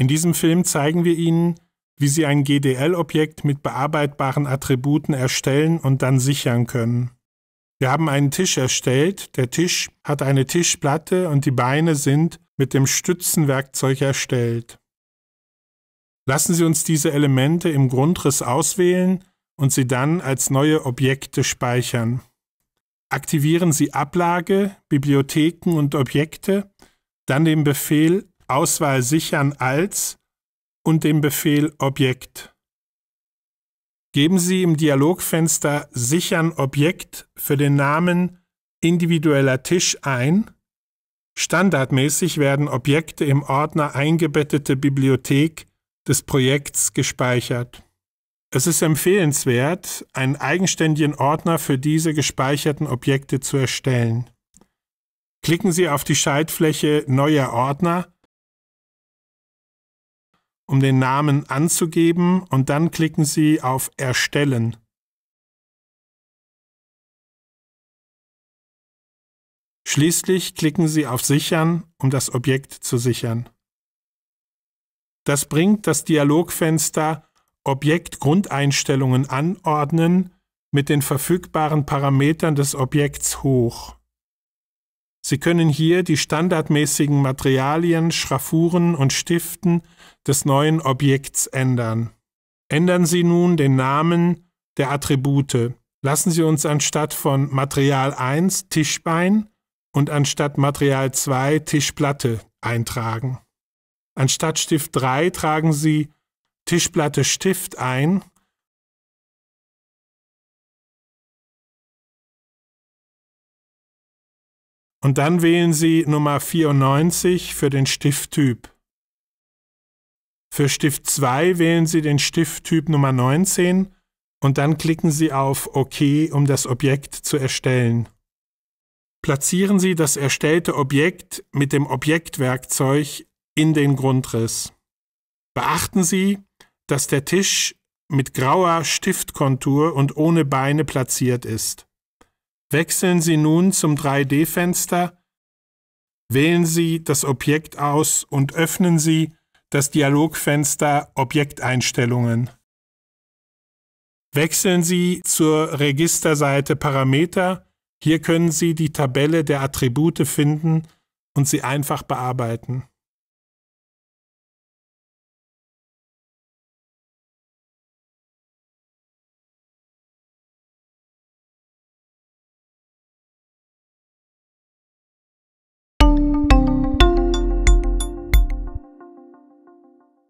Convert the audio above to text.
In diesem Film zeigen wir Ihnen, wie Sie ein GDL-Objekt mit bearbeitbaren Attributen erstellen und dann sichern können. Wir haben einen Tisch erstellt, der Tisch hat eine Tischplatte und die Beine sind mit dem Stützenwerkzeug erstellt. Lassen Sie uns diese Elemente im Grundriss auswählen und sie dann als neue Objekte speichern. Aktivieren Sie Ablage, Bibliotheken und Objekte, dann den Befehl Auswahl sichern als und dem Befehl Objekt. Geben Sie im Dialogfenster Sichern Objekt für den Namen individueller Tisch ein. Standardmäßig werden Objekte im Ordner eingebettete Bibliothek des Projekts gespeichert. Es ist empfehlenswert, einen eigenständigen Ordner für diese gespeicherten Objekte zu erstellen. Klicken Sie auf die Schaltfläche Neuer Ordner um den Namen anzugeben und dann klicken Sie auf Erstellen. Schließlich klicken Sie auf Sichern, um das Objekt zu sichern. Das bringt das Dialogfenster Objektgrundeinstellungen anordnen mit den verfügbaren Parametern des Objekts hoch. Sie können hier die standardmäßigen Materialien, Schraffuren und Stiften des neuen Objekts ändern. Ändern Sie nun den Namen der Attribute. Lassen Sie uns anstatt von Material 1 Tischbein und anstatt Material 2 Tischplatte eintragen. Anstatt Stift 3 tragen Sie Tischplatte Stift ein Und dann wählen Sie Nummer 94 für den Stifttyp. Für Stift 2 wählen Sie den Stifttyp Nummer 19 und dann klicken Sie auf OK, um das Objekt zu erstellen. Platzieren Sie das erstellte Objekt mit dem Objektwerkzeug in den Grundriss. Beachten Sie, dass der Tisch mit grauer Stiftkontur und ohne Beine platziert ist. Wechseln Sie nun zum 3D-Fenster, wählen Sie das Objekt aus und öffnen Sie das Dialogfenster Objekteinstellungen. Wechseln Sie zur Registerseite Parameter. Hier können Sie die Tabelle der Attribute finden und sie einfach bearbeiten.